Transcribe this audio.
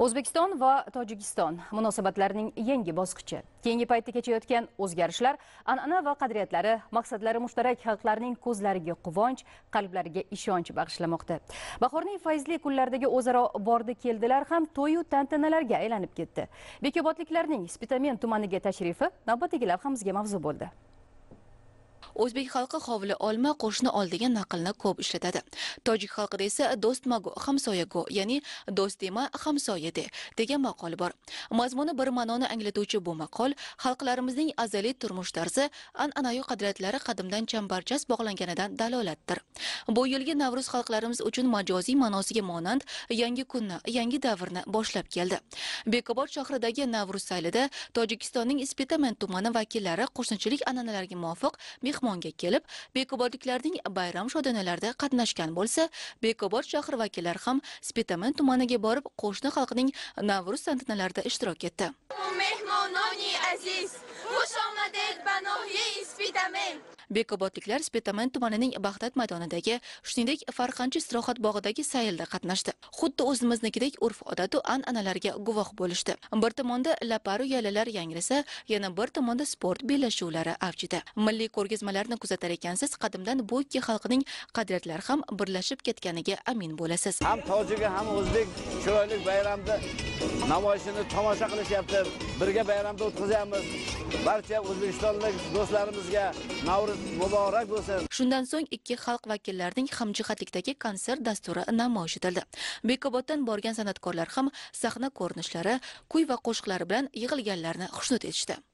o'zbekiston va tojikiston munosabatlarining yangi bosqichi keyingi paytda kechayotgan o'zgarishlar an'ana va qadriyatlari maqsadlari mushtarak xalqlarning ko'zlariga quvonch qalblariga ishonch bag'ishlamoqda bahorning fayzli kunlaridagi o'zaro bordi keldilar ham to'yu tantanalarga aylanib ketdi bekobodliklarning spitamen tumaniga tashrifi navbatdagi lavhamizga mavzu bo'ldi o'zbek xalqi hovli olma qo'shni ol degan naqlni ko'p ishlatadi tojik xalqida esa do'st magu hamsoya go ya'ni do'st dema hamsoya de degan maqol bor mazmuni bir ma'noni anglatuvchi bu maqol xalqlarimizning azaliy turmush tarzi an'anayu qadriyatlari qadimdan chambarchas bog'langanidan dalolatdir bu yilgi navruz xalqlarimiz uchun majoziy ma'nosiga monand yangi kunni yangi davrni boshlab keldi bekobod shahridagi navruz saylida tojikistonning ispitamen tumani vakillari qo'shnichilik an'analariga muvofiq mehmonga kelib bekobodliklarning bayram shodonalarida qatnashgan bo'lsa bekobod shahar vakillari ham spetamen tumaniga borib qo'shni xalqning navruz tantanalarida ishtirok etdi mehmononi aziz xush bekobodliklar spetaman tumanining baxtat maydonidagi shuningdek farqanchi istirohat bog'idagi saylda qatnashdi xuddi o'zimiznikidek urf odatu an'analarga guvoh bo'lishdi bir tomonda laparu yalalar yangrasa yana bir tomonda sport bellashuvlari avjida milliy ko'rgazmalarni kuzatar ekansiz qadimdan bu ikki xalqning qadriyatlari ham birlashib ketganiga amin bo'lasiz ham tojiga, ham o'zbek chiroylik oylik bayramda namoyishini tomosha qilishyapti birga bayramda o'tkazyapmiz barcha o'zbekistonlik do'stlarimizga navro'z muborak bo'lsin shundan so'ng ikki xalq vakillarining hamjihatlikdagi konsert dasturi namoyish etildi bekoboddan borgan san'atkorlar ham sahna ko'rinishlari kuy va qo'shiqlari bilan yig'ilganlarni xushnud etishdi